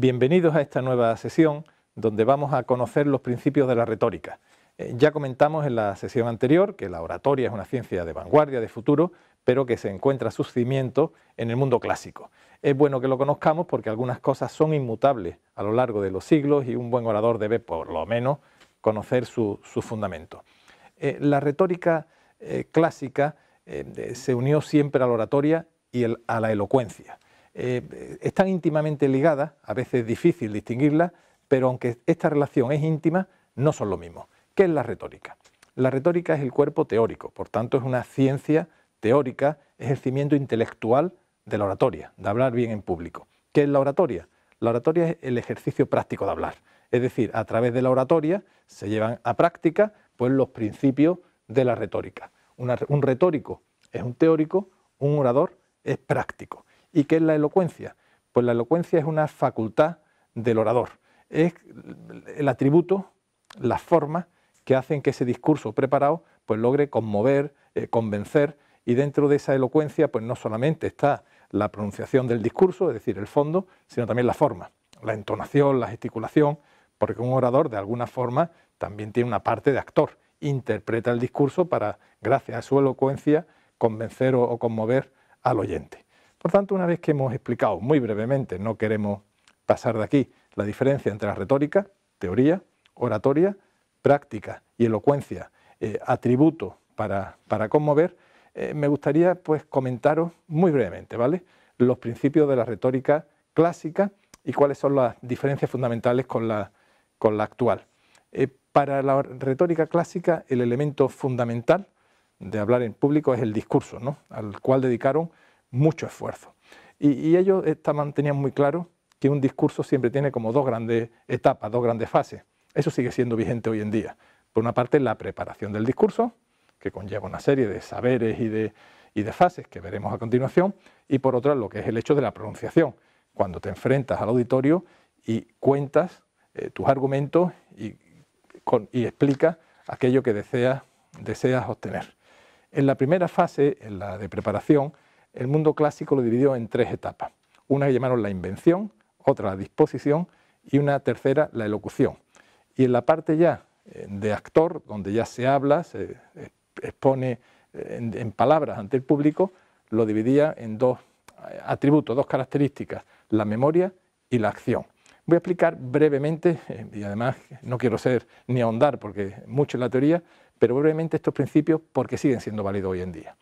Bienvenidos a esta nueva sesión donde vamos a conocer los principios de la retórica. Eh, ya comentamos en la sesión anterior que la oratoria es una ciencia de vanguardia, de futuro, pero que se encuentra sus cimientos en el mundo clásico. Es bueno que lo conozcamos porque algunas cosas son inmutables a lo largo de los siglos y un buen orador debe por lo menos conocer sus su fundamentos. Eh, la retórica eh, clásica se unió siempre a la oratoria y a la elocuencia. Eh, están íntimamente ligadas, a veces es difícil distinguirlas, pero aunque esta relación es íntima, no son lo mismo. ¿Qué es la retórica? La retórica es el cuerpo teórico, por tanto es una ciencia teórica, es el cimiento intelectual de la oratoria, de hablar bien en público. ¿Qué es la oratoria? La oratoria es el ejercicio práctico de hablar, es decir, a través de la oratoria se llevan a práctica pues, los principios de la retórica. un retórico es un teórico, un orador es práctico. ¿Y qué es la elocuencia? Pues la elocuencia es una facultad del orador. Es el atributo, las formas que hacen que ese discurso preparado pues logre conmover, eh, convencer y dentro de esa elocuencia pues no solamente está la pronunciación del discurso, es decir, el fondo, sino también la forma, la entonación, la gesticulación, porque un orador de alguna forma también tiene una parte de actor, interpreta el discurso para, gracias a su elocuencia, convencer o conmover al oyente. Por tanto, una vez que hemos explicado muy brevemente, no queremos pasar de aquí, la diferencia entre la retórica, teoría, oratoria, práctica y elocuencia, eh, atributo para, conmover, eh, me gustaría pues comentaros muy brevemente, ¿vale? Los principios de la retórica clásica y cuáles son las diferencias fundamentales con la, actual. Eh, para la retórica clásica, el elemento fundamental de hablar en público es el discurso, al cual dedicaron mucho esfuerzo. Y, ellos estaban, tenían muy claro que un discurso siempre tiene como dos grandes etapas, dos grandes fases. Eso sigue siendo vigente hoy en día. Por una parte, la preparación del discurso, que conlleva una serie de saberes y de, y de fases que veremos a continuación, y por otra, lo que es el hecho de la pronunciación, cuando te enfrentas al auditorio y cuentas eh, tus argumentos y, y explicas aquello que deseas, deseas obtener. En la primera fase, en la de preparación, el mundo clásico lo dividió en tres etapas. Una que llamaron la invención, otra la disposición y una tercera la elocución. Y en la parte ya eh, de actor, donde ya se habla, se eh, expone eh, en, palabras ante el público, lo dividía en dos atributos, dos características, la memoria y la acción. Voy a explicar brevemente, y además no quiero ser ni ahondar porque mucho en la teoría, pero brevemente estos principios porque siguen siendo válidos hoy en día.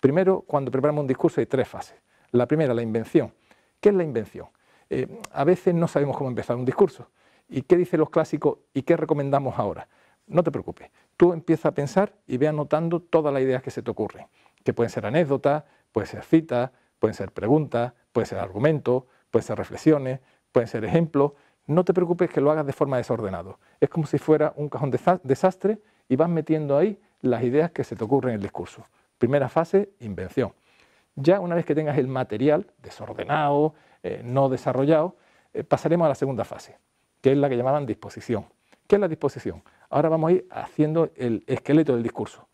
Primero, cuando preparamos un discurso hay tres fases. La primera, la invención. ¿Qué es la invención? Eh, a veces no sabemos cómo empezar un discurso. ¿Y qué dicen los clásicos y qué recomendamos ahora? No te preocupes, tú empieza a pensar y ve anotando todas las ideas que se te ocurren, que pueden ser anécdotas, pueden ser citas, pueden ser preguntas, pueden ser argumentos, pueden ser reflexiones, pueden ser ejemplos. No te preocupes que lo hagas de forma desordenada. Es como si fuera un cajón de desastre y vas metiendo ahí las ideas que se te ocurren en el discurso. Primera fase, invención. Ya una vez que tengas el material desordenado, eh, no desarrollado, eh, pasaremos a la segunda fase, que es la que llamaban disposición. ¿Qué es la disposición? Ahora vamos a ir haciendo el esqueleto del discurso.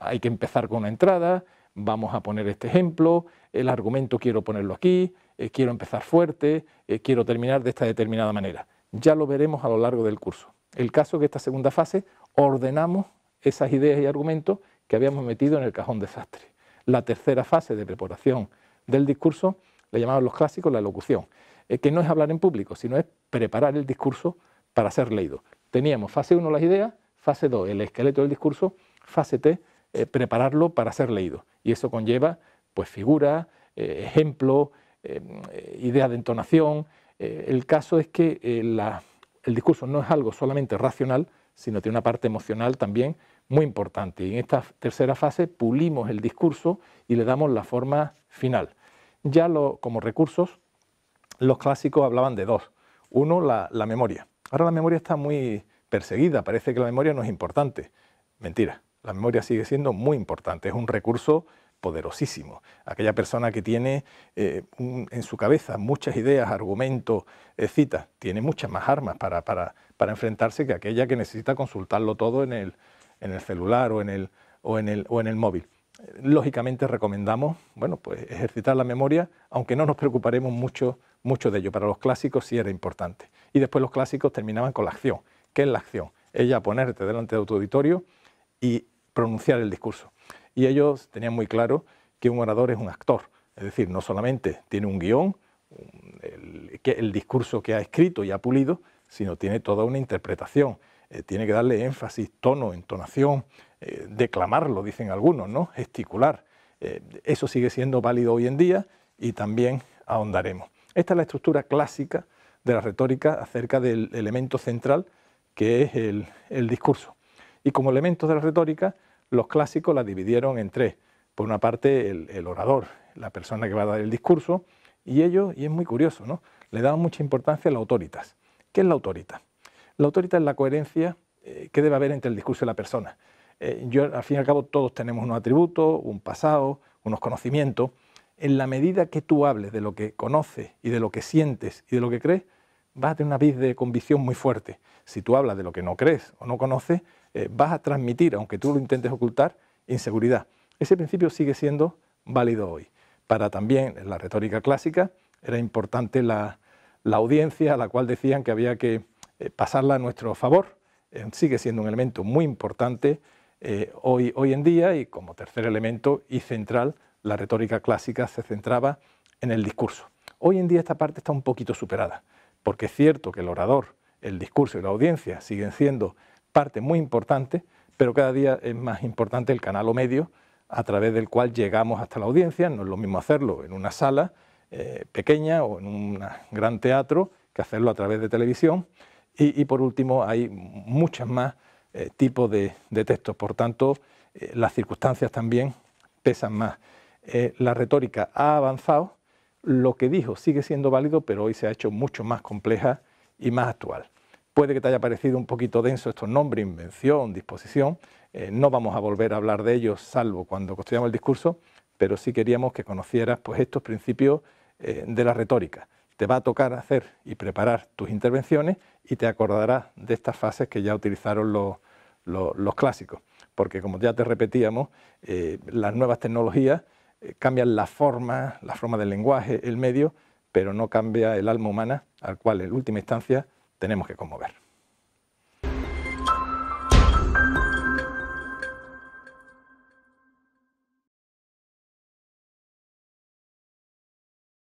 Hay que empezar con una entrada, vamos a poner este ejemplo, el argumento quiero ponerlo aquí, eh, quiero empezar fuerte, quiero terminar de esta determinada manera. Ya lo veremos a lo largo del curso. El caso es que esta segunda fase ordenamos esas ideas y argumentos que habíamos metido en el cajón desastre. La tercera fase de preparación del discurso le llamaban los clásicos la locución, eh, que no es hablar en público, sino es preparar el discurso para ser leído. Teníamos fase 1 las ideas, fase 2 el esqueleto del discurso, fase 3 eh, prepararlo para ser leído. Y eso conlleva pues figuras, eh, ejemplo ejemplos, ideas de entonación. el caso es que el discurso no es algo solamente racional, sino tiene una parte emocional también muy importante. Y en esta tercera fase pulimos el discurso y le damos la forma final. Ya lo, como recursos, los clásicos hablaban de dos. Uno, la, memoria. Ahora la memoria está muy perseguida, parece que la memoria no es importante. Mentira, la memoria sigue siendo muy importante, es un recurso poderosísimo. Aquella persona que tiene eh, en su cabeza muchas ideas, argumentos, eh, citas, tiene muchas más armas para enfrentarse que aquella que necesita consultarlo todo en el, en el celular o en el, o en el, o en el móvil. Lógicamente recomendamos bueno, pues ejercitar la memoria, aunque no nos preocuparemos mucho, mucho de ello. Para los clásicos sí era importante. Y después los clásicos terminaban con la acción. ¿Qué es la acción? Ella ponerte delante de tu auditorio y pronunciar el discurso. Y ellos tenían muy claro que un orador es un actor. Es decir, no solamente tiene un guión, el, el discurso que ha escrito y ha pulido, sino tiene toda una interpretación eh, tiene que darle énfasis, tono, entonación, eh, declamarlo, dicen algunos, ¿no? Gesticular. Eh, eso sigue siendo válido hoy en día y también ahondaremos. Esta es la estructura clásica de la retórica acerca del elemento central que es el, discurso. Y como elementos de la retórica, los clásicos la dividieron en tres. Por una parte, el, orador, la persona que va a dar el discurso, y ellos, y es muy curioso, ¿no? Le daban mucha importancia a la autoritas. ¿Qué es la autorita? La autoridad es la coherencia eh, que debe haber entre el discurso y la persona. Eh, yo, al fin y al cabo, todos tenemos unos atributos, un pasado, unos conocimientos. En la medida que tú hables de lo que conoces y de lo que sientes y de lo que crees, vas a tener una vid de convicción muy fuerte. Si tú hablas de lo que no crees o no conoces, eh, vas a transmitir, aunque tú lo intentes ocultar, inseguridad. Ese principio sigue siendo válido hoy. Para también la retórica clásica era importante la audiencia a la cual decían que había que eh, pasarla a nuestro favor. Eh, sigue siendo un elemento muy importante eh, hoy, en día y como tercer elemento y central, la retórica clásica se centraba en el discurso. Hoy en día esta parte está un poquito superada, porque es cierto que el orador, el discurso y la audiencia siguen siendo parte muy importante, pero cada día es más importante el canal o medio a través del cual llegamos hasta la audiencia. No es lo mismo hacerlo en una sala pequeña o en un gran teatro que hacerlo a través de televisión. Y, por último, hay muchos más eh, tipos de, textos. Por tanto, eh, las circunstancias también pesan más. Eh, la retórica ha avanzado, lo que dijo sigue siendo válido, pero hoy se ha hecho mucho más compleja y más actual. Puede que te haya parecido un poquito denso estos nombres, invención, disposición. no vamos a volver a hablar de ellos, salvo cuando construyamos el discurso, pero sí queríamos que conocieras pues, estos principios de la retórica te va a tocar hacer y preparar tus intervenciones y te acordarás de estas fases que ya utilizaron los, clásicos. Porque como ya te repetíamos, eh, las nuevas tecnologías eh, cambian la forma, la forma del lenguaje, el medio, pero no cambia el alma humana al cual en última instancia tenemos que conmover.